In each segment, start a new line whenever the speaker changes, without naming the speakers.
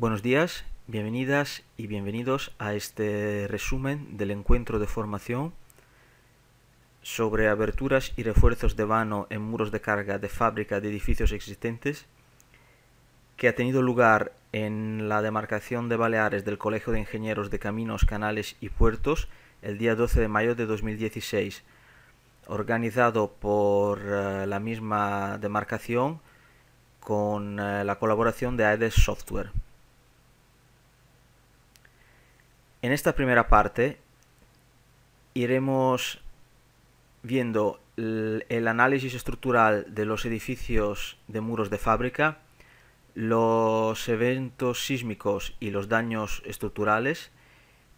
Buenos días, bienvenidas y bienvenidos a este resumen del encuentro de formación sobre aberturas y refuerzos de vano en muros de carga de fábrica de edificios existentes que ha tenido lugar en la demarcación de Baleares del Colegio de Ingenieros de Caminos, Canales y Puertos el día 12 de mayo de 2016, organizado por eh, la misma demarcación con eh, la colaboración de AEDES Software. En esta primera parte iremos viendo el análisis estructural de los edificios de muros de fábrica, los eventos sísmicos y los daños estructurales,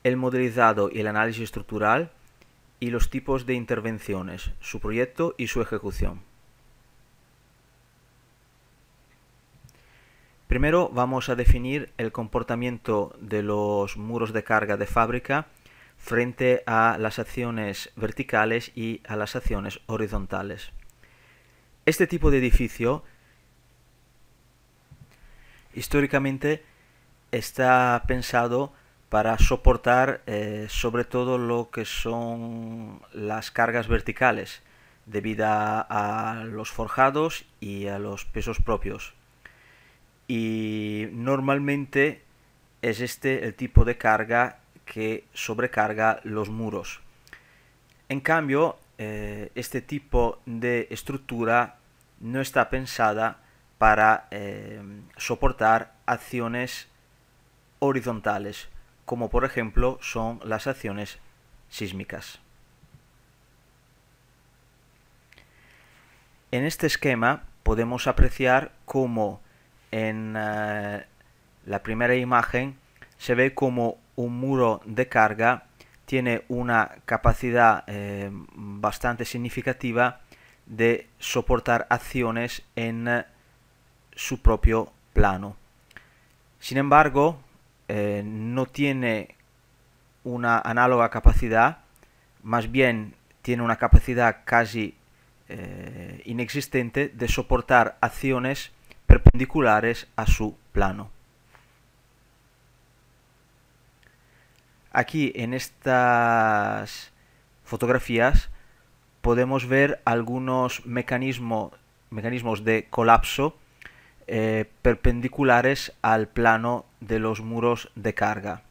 el modelizado y el análisis estructural y los tipos de intervenciones, su proyecto y su ejecución. Primero vamos a definir el comportamiento de los muros de carga de fábrica frente a las acciones verticales y a las acciones horizontales. Este tipo de edificio históricamente está pensado para soportar eh, sobre todo lo que son las cargas verticales debido a los forjados y a los pesos propios y normalmente es este el tipo de carga que sobrecarga los muros. En cambio, eh, este tipo de estructura no está pensada para eh, soportar acciones horizontales, como por ejemplo son las acciones sísmicas. En este esquema podemos apreciar cómo en eh, la primera imagen se ve como un muro de carga tiene una capacidad eh, bastante significativa de soportar acciones en eh, su propio plano. Sin embargo, no tiene una análoga capacidad, más bien tiene una capacidad casi inexistente de soportar acciones perpendiculares a su plano. Aquí en estas fotografías podemos ver algunos mecanismos de colapso eh, perpendiculares al plano de los muros de carga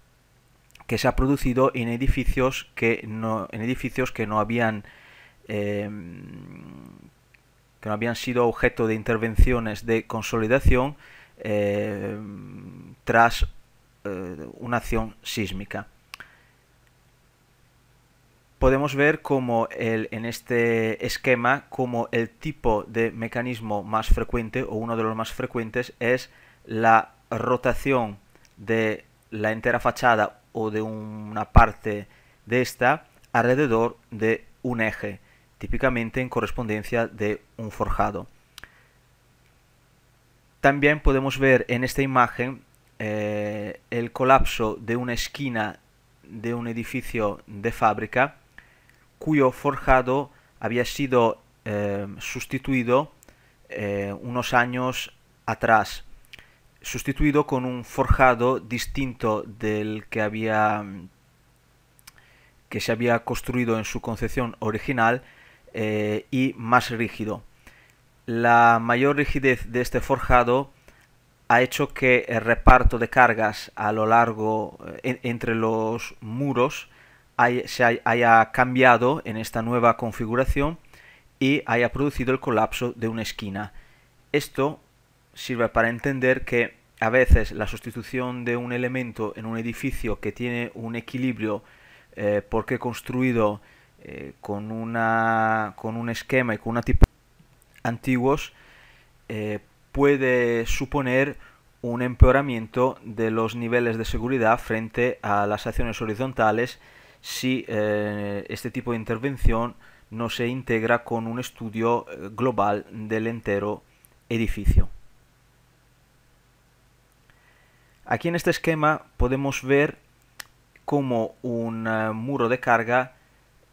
que se ha producido en edificios que no, en edificios que no habían eh, que no habían sido objeto de intervenciones de consolidación eh, tras eh, una acción sísmica. Podemos ver como en este esquema como el tipo de mecanismo más frecuente o uno de los más frecuentes es la rotación de la entera fachada o de una parte de esta alrededor de un eje típicamente en correspondencia de un forjado. También podemos ver en esta imagen eh, el colapso de una esquina de un edificio de fábrica cuyo forjado había sido eh, sustituido eh, unos años atrás, sustituido con un forjado distinto del que había que se había construido en su concepción original eh, y más rígido. La mayor rigidez de este forjado ha hecho que el reparto de cargas a lo largo eh, entre los muros se haya cambiado en esta nueva configuración y haya producido el colapso de una esquina. Esto sirve para entender que a veces la sustitución de un elemento en un edificio que tiene un equilibrio eh, porque construido eh, con, una, con un esquema y con una tipo antiguos eh, puede suponer un empeoramiento de los niveles de seguridad frente a las acciones horizontales si eh, este tipo de intervención no se integra con un estudio global del entero edificio. Aquí en este esquema podemos ver cómo un muro de carga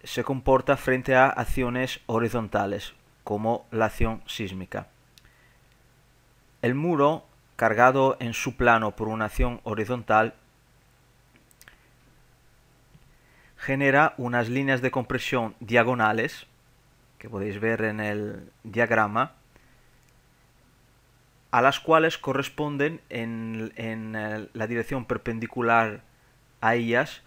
se comporta frente a acciones horizontales, como la acción sísmica. El muro, cargado en su plano por una acción horizontal, genera unas líneas de compresión diagonales, que podéis ver en el diagrama, a las cuales corresponden en, en eh, la dirección perpendicular a ellas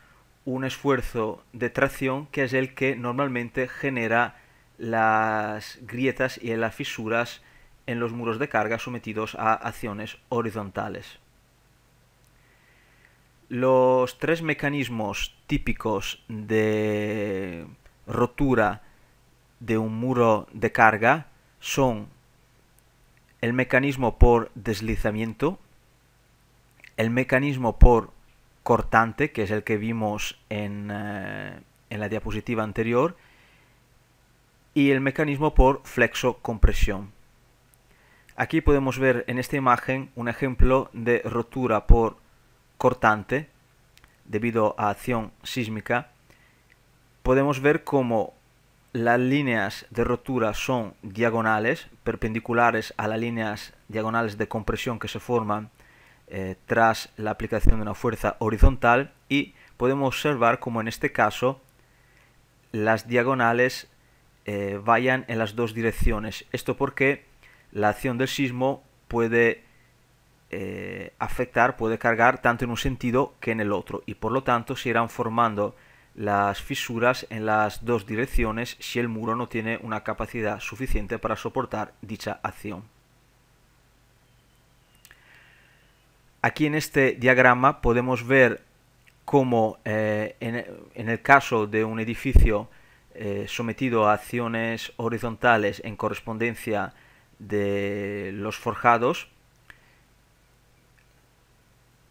un esfuerzo de tracción que es el que normalmente genera las grietas y las fisuras en los muros de carga sometidos a acciones horizontales. Los tres mecanismos típicos de rotura de un muro de carga son el mecanismo por deslizamiento, el mecanismo por cortante, que es el que vimos en, eh, en la diapositiva anterior, y el mecanismo por flexocompresión. Aquí podemos ver en esta imagen un ejemplo de rotura por cortante debido a acción sísmica. Podemos ver cómo las líneas de rotura son diagonales, perpendiculares a las líneas diagonales de compresión que se forman eh, tras la aplicación de una fuerza horizontal y podemos observar como en este caso las diagonales eh, vayan en las dos direcciones. Esto porque la acción del sismo puede eh, afectar, puede cargar tanto en un sentido que en el otro y por lo tanto se irán formando las fisuras en las dos direcciones si el muro no tiene una capacidad suficiente para soportar dicha acción. Aquí en este diagrama podemos ver cómo eh, en, el caso de un edificio eh, sometido a acciones horizontales en correspondencia de los forjados,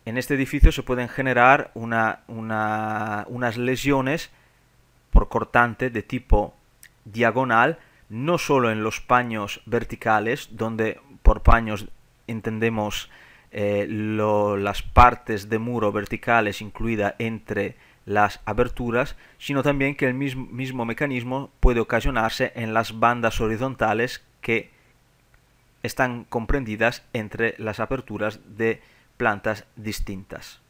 en este edificio se pueden generar unas lesiones por cortante de tipo diagonal, no solo en los paños verticales, donde por paños entendemos eh, las partes de muro verticales incluida entre las aberturas, sino también que el mismo, mismo mecanismo puede ocasionarse en las bandas horizontales que están comprendidas entre las aperturas de plantas distintas.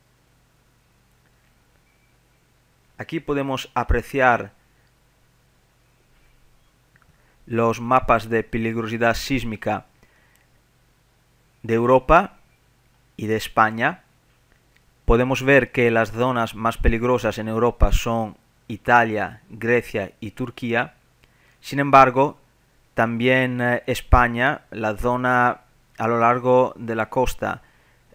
Aquí podemos apreciar los mapas de peligrosidad sísmica de Europa y de España, podemos ver que las zonas más peligrosas en Europa son Italia, Grecia y Turquía. Sin embargo, también eh, España, la zona a lo largo de la costa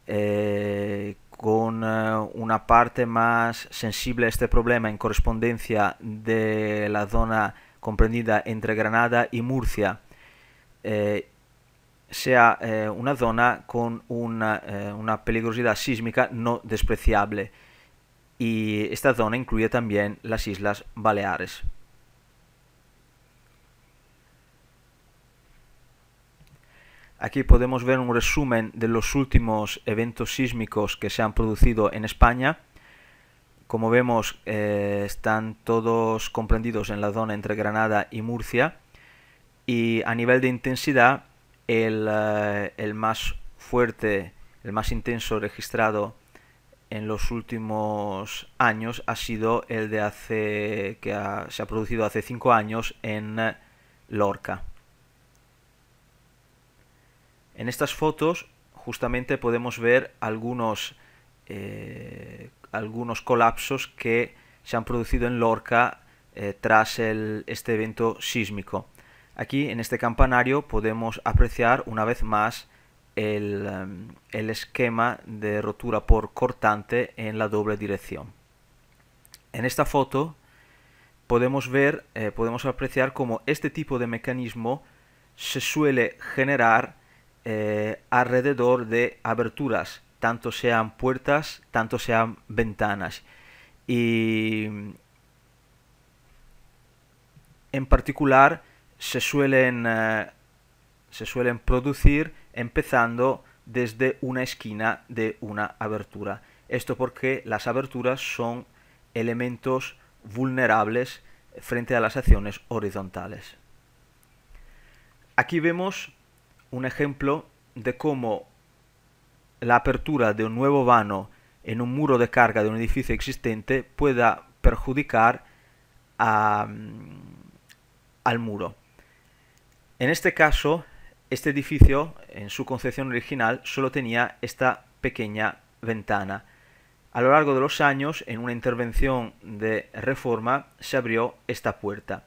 eh, con eh, una parte más sensible a este problema en correspondencia de la zona comprendida entre Granada y Murcia sea eh, una zona con eh, una, peligrosidad sísmica no despreciable y esta zona incluye también las Islas Baleares. Aquí podemos ver un resumen de los últimos eventos sísmicos que se han producido en España. Como vemos, eh, están todos comprendidos en la zona entre Granada y Murcia. Y a nivel de intensidad, eh, el, más fuerte, el más intenso registrado en los últimos años ha sido el de hace que se ha producido hace cinco años en eh, Lorca. En estas fotos justamente podemos ver algunos, eh, algunos colapsos que se han producido en Lorca tras este evento sísmico. Aquí en este campanario podemos apreciar una vez más em, el, esquema de rotura por cortante en la doble dirección. En esta foto podemos ver, eh, podemos apreciar cómo este tipo de mecanismo se suele generar eh, alrededor de aberturas, tanto sean puertas, tanto sean ventanas. Y en particular, eh, se suelen, producir empezando desde una esquina de una abertura. Esto porque las aberturas son elementos vulnerables frente a las acciones horizontales. Aquí vemos un ejemplo de cómo la apertura de un nuevo vano en un muro de carga de un edificio existente pueda perjudicar mm, al muro. En este caso, este edificio, en su concepción original, solo tenía esta pequeña ventana. A lo largo de los años, en una intervención de reforma, se abrió esta puerta.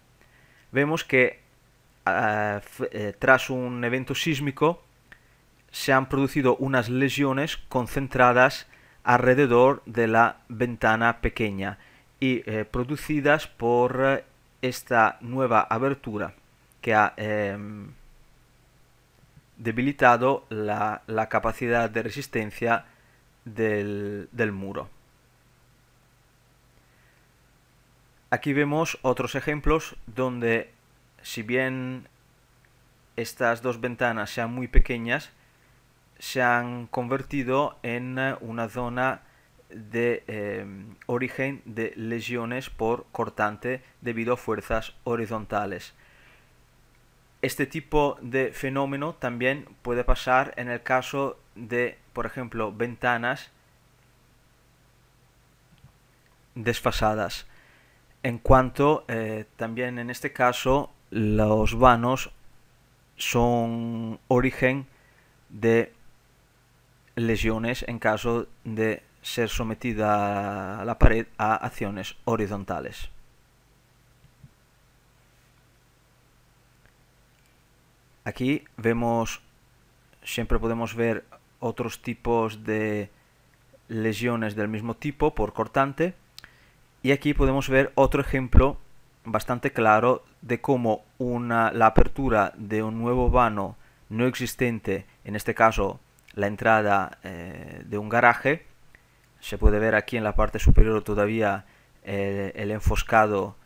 Vemos que ah, eh, tras un evento sísmico se han producido unas lesiones concentradas alrededor de la ventana pequeña y eh, producidas por eh, esta nueva abertura que ha em, debilitado la, capacidad de resistencia del, muro. Aquí vemos otros ejemplos donde si bien estas dos ventanas sean muy pequeñas, se han convertido en una zona de em, origen de lesiones por cortante debido a fuerzas horizontales. Este tipo de fenómeno también puede pasar en el caso de, por ejemplo, ventanas desfasadas. En cuanto eh, también en este caso los vanos son origen de lesiones en caso de ser sometida la pared a acciones horizontales. Aquí vemos, siempre podemos ver otros tipos de lesiones del mismo tipo por cortante. Y aquí podemos ver otro ejemplo bastante claro de cómo una, la apertura de un nuevo vano no existente, en este caso la entrada eh, de un garaje, se puede ver aquí en la parte superior todavía eh, el enfoscado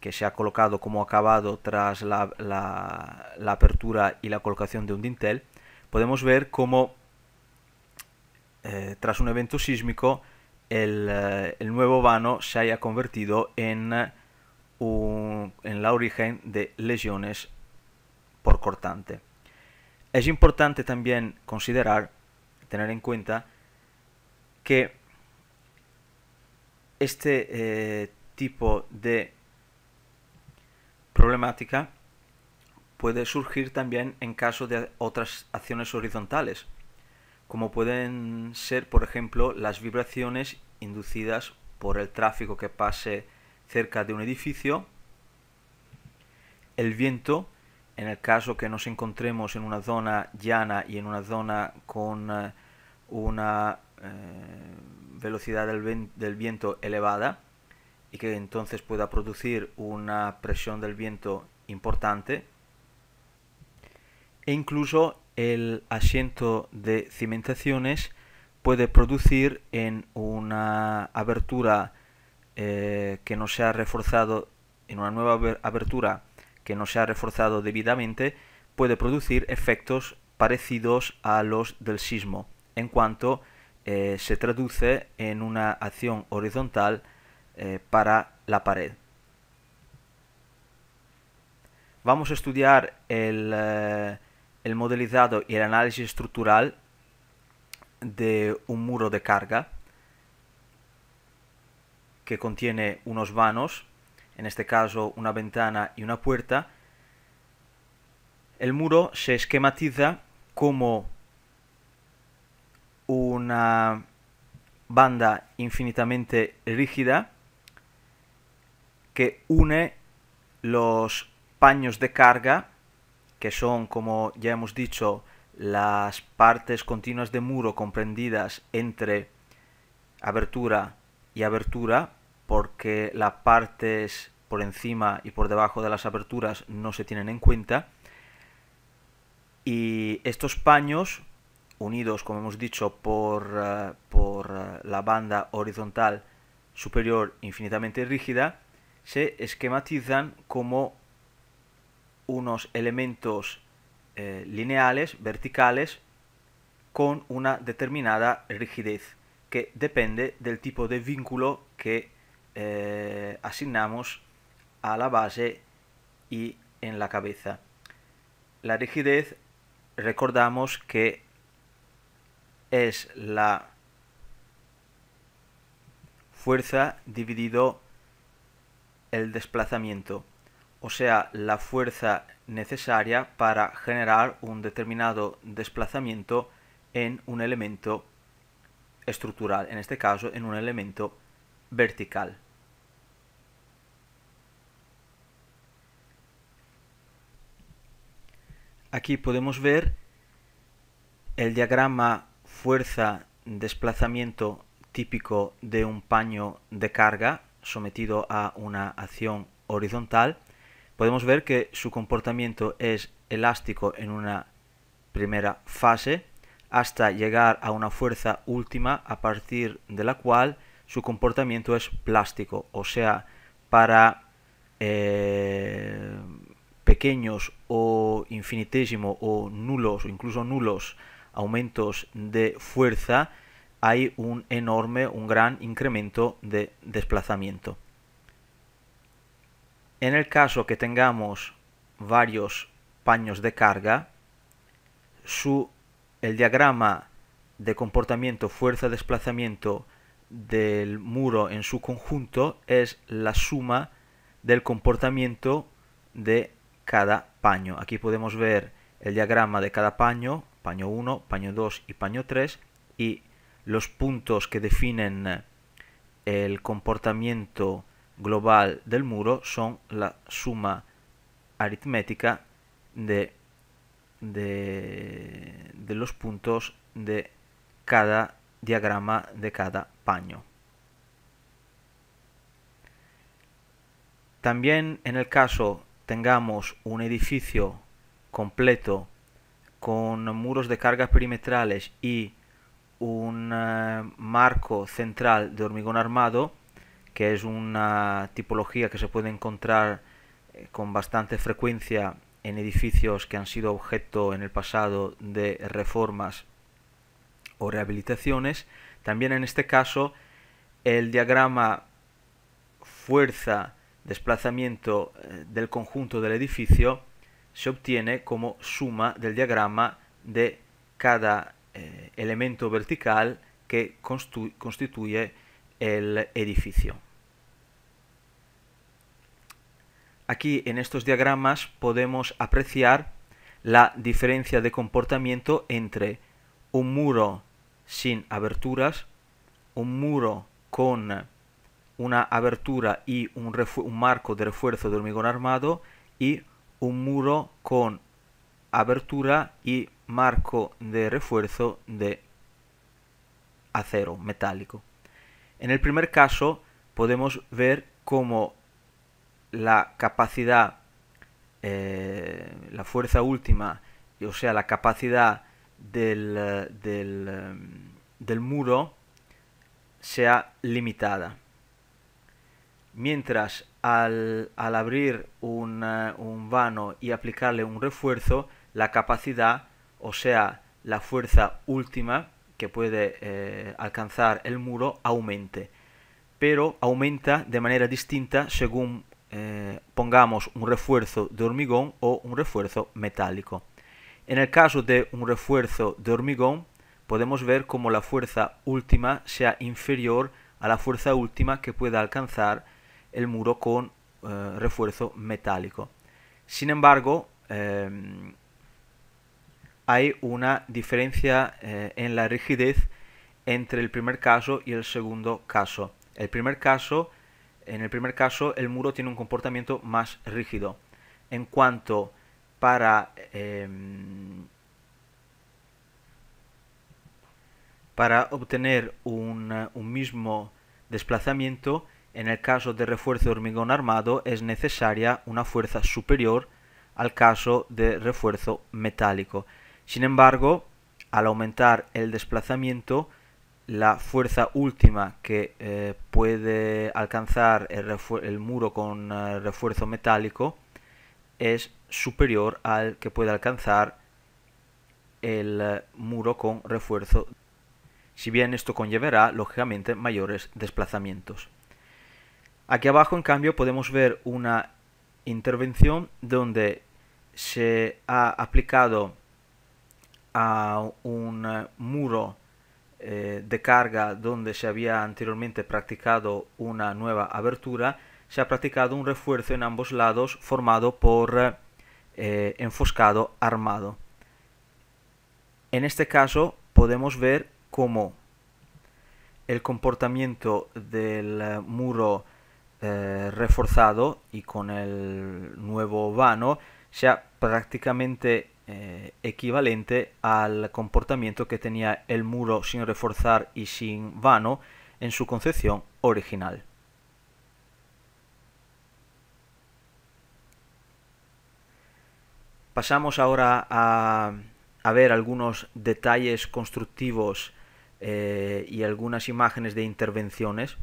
que se ha colocado como acabado tras la, apertura y la colocación de un dintel, podemos ver cómo eh, tras un evento sísmico eh, el, nuevo vano se haya convertido en, eh, en la origen de lesiones por cortante. Es importante también considerar, tener en cuenta, que este tipo de problemática puede surgir también en caso de otras acciones horizontales, como pueden ser, por ejemplo, las vibraciones inducidas por el tráfico que pase cerca de un edificio, el viento, en el caso que nos encontremos en una zona llana y en una zona con eh, una eh, velocidad del viento elevada, que entonces pueda producir una presión del viento importante. E incluso el asiento de cimentaciones puede producir en una abertura eh, que no se ha reforzado, en una nueva abertura que no se ha reforzado debidamente, puede producir efectos parecidos a los del sismo, en cuanto eh, se traduce en una acción horizontal eh, para la pared. Vamos a estudiar eh, el modelizado y el análisis estructural de un muro de carga que contiene unos vanos, en este caso una ventana y una puerta. El muro se esquematiza como una banda infinitamente rígida que une los paños de carga, que son, como ya hemos dicho, las partes continuas de muro comprendidas entre abertura y abertura, porque las partes por encima y por debajo de las aberturas no se tienen en cuenta. Y estos paños, unidos, como hemos dicho, por, eh, eh, la banda horizontal superior infinitamente rígida, se esquematizan como unos elementos eh, lineales, verticales, con una determinada rigidez, que depende del tipo de vínculo que eh, asignamos a la base y en la cabeza. La rigidez, recordamos que es la fuerza dividido el desplazamiento, o sea, la fuerza necesaria para generar un determinado desplazamiento en un elemento estructural, en este caso en un elemento vertical. Aquí podemos ver el diagrama fuerza-desplazamiento típico de un paño de carga sometido a una acción horizontal, podemos ver que su comportamiento es elástico en una primera fase hasta llegar a una fuerza última a partir de la cual su comportamiento es plástico, o sea, para eh, pequeños o infinitésimo o nulos o incluso nulos aumentos de fuerza, hay un enorme, un gran incremento de desplazamiento. En el caso que tengamos varios paños de carga, su, el diagrama de comportamiento fuerza-desplazamiento del muro en su conjunto es la suma del comportamiento de cada paño. Aquí podemos ver el diagrama de cada paño, paño 1, paño 2 y paño 3 y los puntos que definen eh, el comportamiento global del muro son la suma aritmética de, de, los puntos de cada diagrama de cada paño. También en el caso tengamos un edificio completo con muros de cargas perimetrales y un eh, marco central de hormigón armado, que es una tipología que se puede encontrar eh, con bastante frecuencia en edificios que han sido objeto en el pasado de reformas o rehabilitaciones. También en este caso, el diagrama fuerza desplazamiento eh, del conjunto del edificio se obtiene como suma del diagrama de cada eh, elemento vertical que constituye el edificio. Aquí en estos diagramas podemos apreciar la diferencia de comportamiento entre un muro sin aberturas, un muro con una abertura y un, un, marco de refuerzo de hormigón armado y un muro con abertura y marco de refuerzo de acero metálico. En el primer caso podemos ver cómo la capacidad, eh, la fuerza última, o sea, la capacidad del, muro sea limitada. Mientras al, abrir eh, un vano y aplicarle un refuerzo, la capacidad o sea, la fuerza última que puede eh, alcanzar el muro aumente. Pero aumenta de manera distinta según eh, pongamos un refuerzo de hormigón o un refuerzo metálico. En el caso de un refuerzo de hormigón, podemos ver cómo la fuerza última sea inferior a la fuerza última que pueda alcanzar el muro con eh, refuerzo metálico. Sin embargo, em, hay una diferencia eh, en la rigidez entre el primer caso y el segundo caso. primer caso, en el primer caso, el muro tiene un comportamiento más rígido. En cuanto para, em, para obtener un, un mismo desplazamiento, en el caso de refuerzo de hormigón armado es necesaria una fuerza superior al caso de refuerzo metálico. Sin embargo, al aumentar el desplazamiento, la fuerza última que eh, puede alcanzar el, muro con eh, refuerzo metálico es superior al que puede alcanzar el eh, muro con refuerzo, si bien esto conllevará, lógicamente, mayores desplazamientos. Aquí abajo, en cambio, podemos ver una intervención donde se ha aplicado a un eh, muro eh, de carga donde se había anteriormente practicado una nueva abertura, se ha practicado un refuerzo en ambos lados formado por eh, enfoscado armado. En este caso podemos ver cómo el comportamiento del muro reforzado y con el nuevo vano se ha prácticamente eh, equivalente al comportamiento que tenía el muro sin reforzar y sin vano en su concepción original. Pasamos ahora a, ver algunos detalles constructivos eh, y algunas imágenes de intervenciones.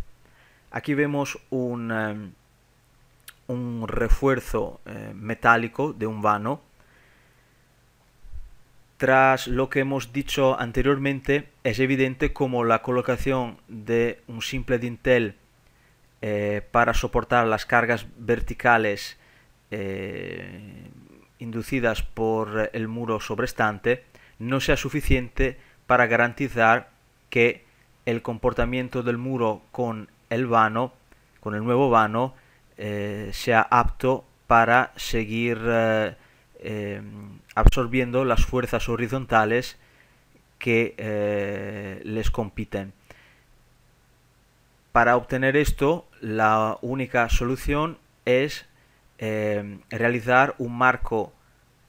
Aquí vemos un, eh, un refuerzo metálico de un vano tras lo que hemos dicho anteriormente, es evidente como la colocación de un simple dintel eh, para soportar las cargas verticales eh, inducidas por el muro sobrestante no sea suficiente para garantizar que el comportamiento del muro con el vano, con el nuevo vano, eh, sea apto para seguir absorbiendo las fuerzas horizontales que eh, les compiten. Para obtener esto, la única solución es eh, realizar un marco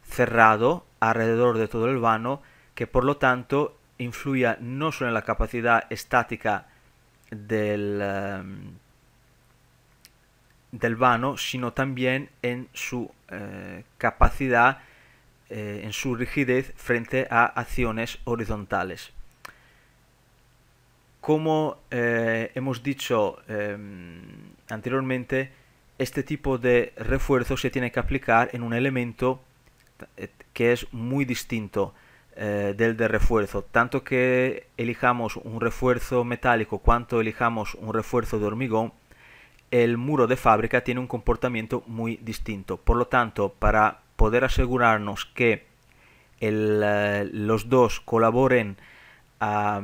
cerrado alrededor de todo el vano que por lo tanto influya no solo en la capacidad estática del, eh, del vano, sino también en su capacidad eh, en su rigidez frente a acciones horizontales. Como eh, hemos dicho em, anteriormente, este tipo de refuerzo se tiene que aplicar en un elemento eh, que es muy distinto del de refuerzo. Tanto que elijamos un refuerzo metálico cuanto elijamos un refuerzo de hormigón, el muro de fábrica tiene un comportamiento muy distinto. Por lo tanto, para poder asegurarnos que eh, los dos colaboren a,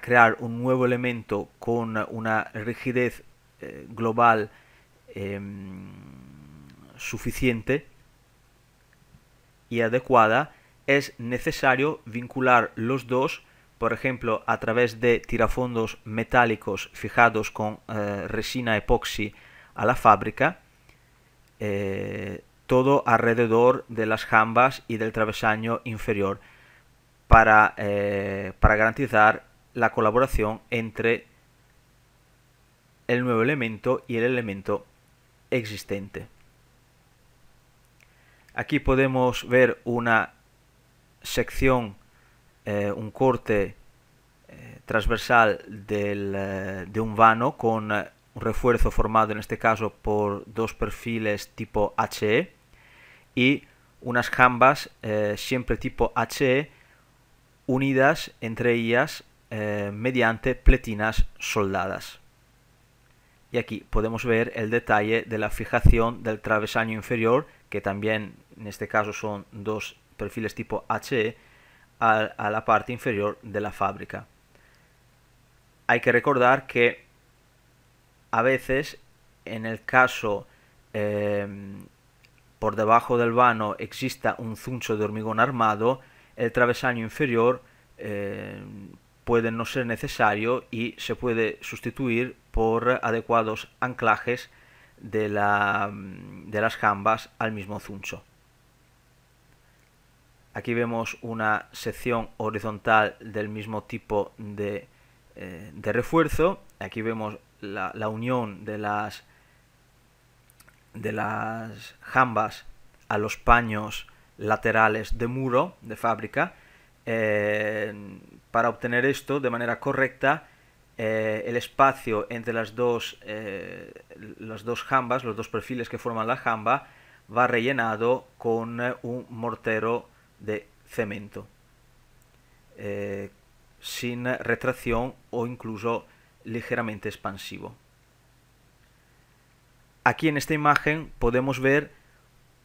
crear un nuevo elemento con una rigidez eh, global em, suficiente y adecuada, es necesario vincular los dos, por ejemplo, a través de tirafondos metálicos fijados con eh, resina epoxi a la fábrica, todo alrededor de las jambas y del travesaño inferior eh, para, garantizar la colaboración entre el nuevo elemento y el elemento existente. Aquí podemos ver una sección, eh, un corte eh, transversal de un vano con un refuerzo formado en este caso por dos perfiles tipo HE y unas jambas eh, siempre tipo HE unidas entre ellas eh, mediante pletinas soldadas. Y aquí podemos ver el detalle de la fijación del travesaño inferior, que también en este caso son dos perfiles tipo HE, a, la parte inferior de la fábrica. Hay que recordar que a veces en el caso eh, por debajo del vano exista un zuncho de hormigón armado, el travesaño inferior eh, puede no ser necesario y se puede sustituir por adecuados anclajes de, la, mm, de las jambas al mismo zuncho. Aquí vemos una sección horizontal del mismo tipo de, eh, refuerzo. Aquí vemos la, la unión de las de las jambas a los paños laterales de muro de fábrica. Eh, para obtener esto de manera correcta, eh, el espacio entre eh, las dos jambas, los dos perfiles que forman la jamba, va rellenado con un mortero de cemento, sin retracción o incluso ligeramente expansivo. Aquí en esta imagen podemos ver eh,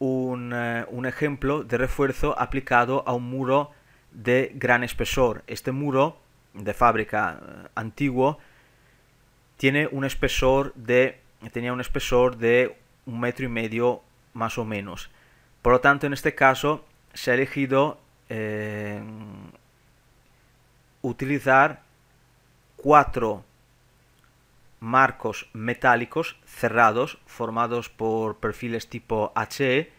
un, ejemplo de refuerzo aplicado a un muro de gran espesor. Este muro de fábrica eh, antiguo tiene un espesor de tenía un espesor de un metro y medio más o menos. Por lo tanto, en este caso se ha elegido eh, utilizar cuatro marcos metálicos cerrados formados por perfiles tipo HE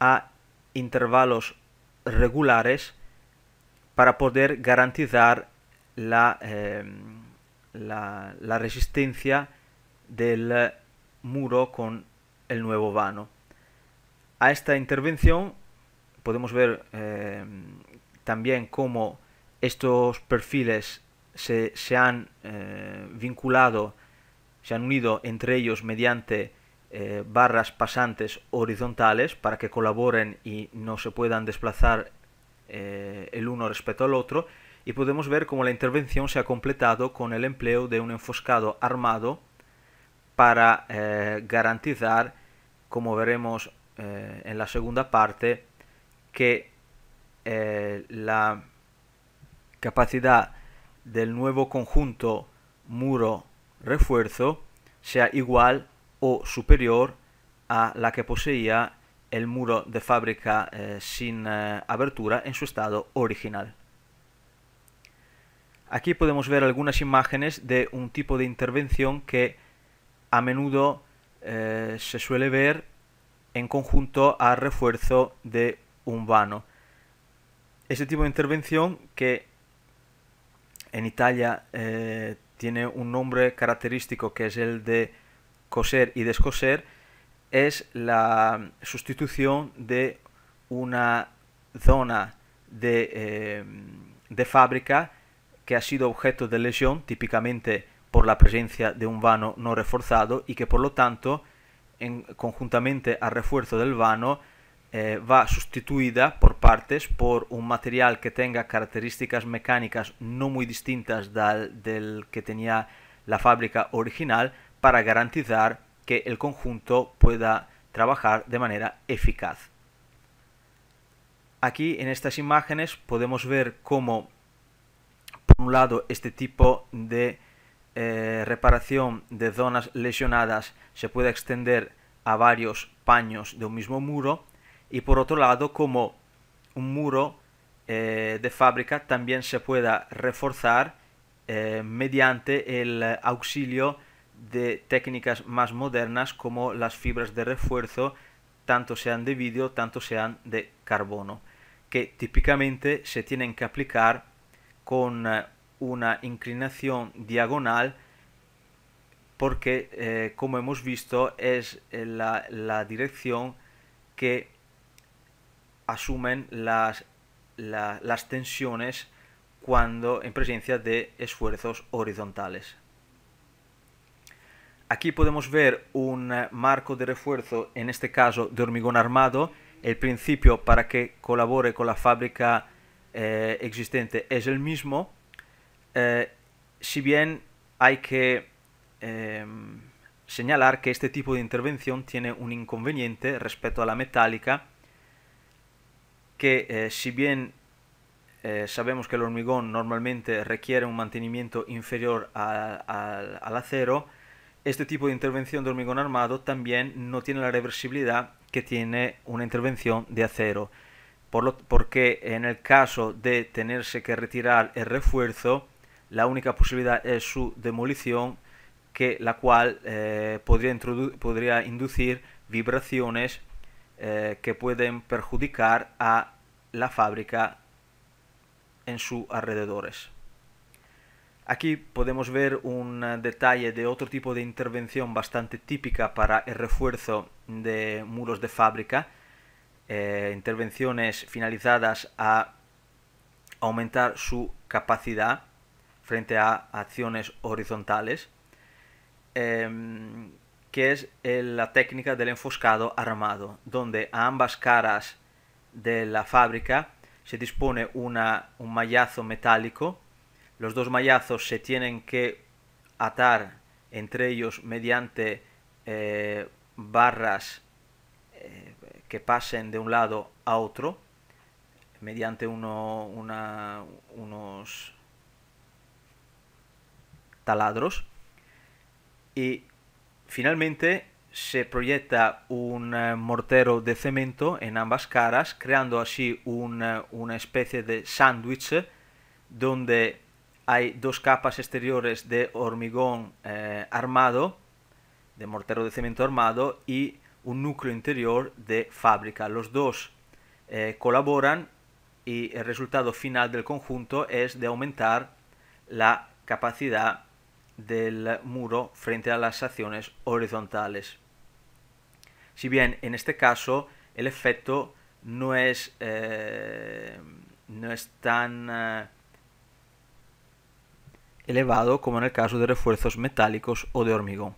a intervalos regulares para poder garantizar em, la, la, resistencia del muro con el nuevo vano. A esta intervención podemos ver em, también cómo estos perfiles se, han eh, vinculado, se han unido entre ellos mediante eh, barras pasantes horizontales para que colaboren y no se puedan desplazar eh, el uno respecto al otro, y podemos ver cómo la intervención se ha completado con el empleo de un enfoscado armado para garantizar, como veremos en la segunda parte, que la capacidad del nuevo conjunto muro-refuerzo sea igual o superior a la que poseía el muro de fábrica eh, sin eh, abertura en su estado original. Aquí podemos ver algunas imágenes de un tipo de intervención que a menudo eh, se suele ver en conjunto a refuerzo de un vano. Ese tipo de intervención que en Italia eh, tiene un nombre característico que es el de coser y descoser, es la sustitución de una zona eh, de, fábrica que ha sido objeto de lesión, típicamente por la presencia de un vano no reforzado y que por lo tanto, conjuntamente al refuerzo del vano, eh, va sustituida por partes por un material que tenga características mecánicas no muy distintas del, que tenía la fábrica original para garantizar que el conjunto pueda trabajar de manera eficaz. Aquí en estas imágenes podemos ver cómo, por un lado, este tipo de eh, reparación de zonas lesionadas se puede extender a varios paños de un mismo muro y por otro lado como un muro eh, de fábrica también se pueda reforzar eh, mediante el auxilio de técnicas más modernas como las fibras de refuerzo, tanto sean de vidrio, tanto sean de carbono, que típicamente se tienen que aplicar con eh, una inclinación diagonal porque, como hemos visto, es la dirección que asumen las, tensiones cuando en presencia de esfuerzos horizontales. Aquí podemos ver un marco de refuerzo, en este caso de hormigón armado. El principio para que colabore con la fábrica eh, existente es el mismo. Eh, si bien hay que em, señalar que este tipo de intervención tiene un inconveniente respecto a la metálica que eh, si bien eh, sabemos que el hormigón normalmente requiere un mantenimiento inferior al acero, este tipo de intervención de hormigón armado también no tiene la reversibilidad que tiene una intervención de acero, por lo, porque en el caso de tenerse que retirar el refuerzo, la única posibilidad es su demolición, que la cual eh, podría, podría inducir vibraciones eh, que pueden perjudicar a la fábrica en sus alrededores. Aquí podemos ver un detalle de otro tipo de intervención bastante típica para el refuerzo de muros de fábrica, eh, intervenciones finalizadas a aumentar su capacidad frente a acciones horizontales. Em, que es eh, la técnica del enfoscado armado, donde a ambas caras de la fábrica se dispone una, un mallazo metálico. Los dos mallazos se tienen que atar entre ellos mediante eh, barras eh, que pasen de un lado a otro, mediante unos taladros. Y Finalmente se proyecta un eh, mortero de cemento en ambas caras, creando así eh, una especie de sándwich donde hay dos capas exteriores de hormigón eh, armado, de mortero de cemento armado, y un núcleo interior de fábrica. Los dos colaboran y el resultado final del conjunto es de aumentar la capacidad del muro frente a las acciones horizontales. Si bien en este caso el efecto no es, eh, no es tan eh, elevado como en el caso de refuerzos metálicos o de hormigón.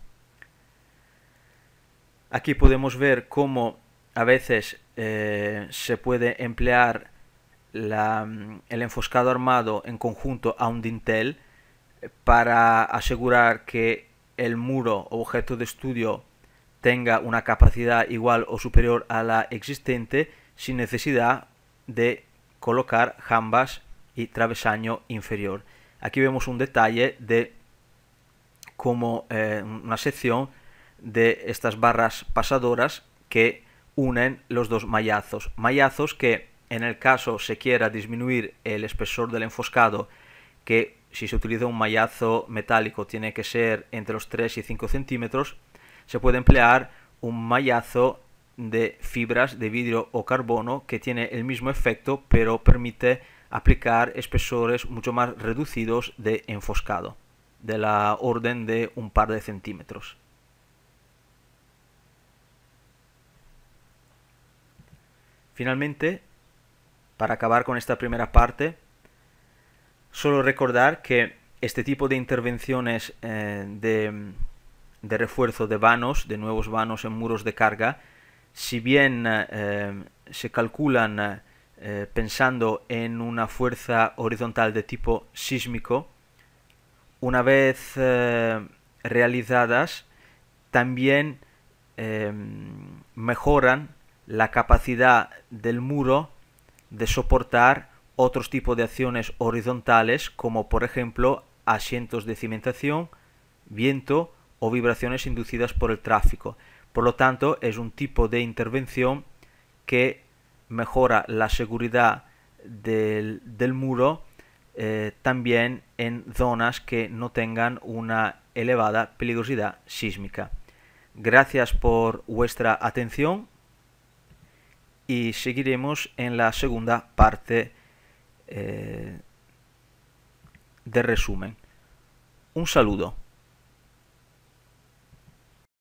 Aquí podemos ver cómo a veces eh, se puede emplear mm, el enfoscado armado en conjunto a un dintel para asegurar que el muro o objeto de estudio tenga una capacidad igual o superior a la existente sin necesidad de colocar jambas y travesaño inferior. Aquí vemos un detalle de como eh, una sección de estas barras pasadoras que unen los dos mallazos. Mallazos que en el caso se quiera disminuir el espesor del enfoscado que si se utiliza un mallazo metálico tiene que ser entre los 3 y 5 centímetros, se puede emplear un mallazo de fibras de vidrio o carbono que tiene el mismo efecto pero permite aplicar espesores mucho más reducidos de enfoscado, de la orden de un par de centímetros. Finalmente, para acabar con esta primera parte, Solo recordar que este tipo de intervenciones eh, de, refuerzo de vanos, de nuevos vanos en muros de carga, si bien eh, se calculan eh, pensando en una fuerza horizontal de tipo sísmico, una vez realizadas, también mejoran la capacidad del muro de soportar otros tipos de acciones horizontales como por ejemplo asientos de cimentación, viento o vibraciones inducidas por el tráfico. Por lo tanto, es un tipo de intervención que mejora la seguridad del, muro eh, también en zonas que no tengan una elevada peligrosidad sísmica. Gracias por vuestra atención y seguiremos en la segunda parte eh, de resumen. Un saludo.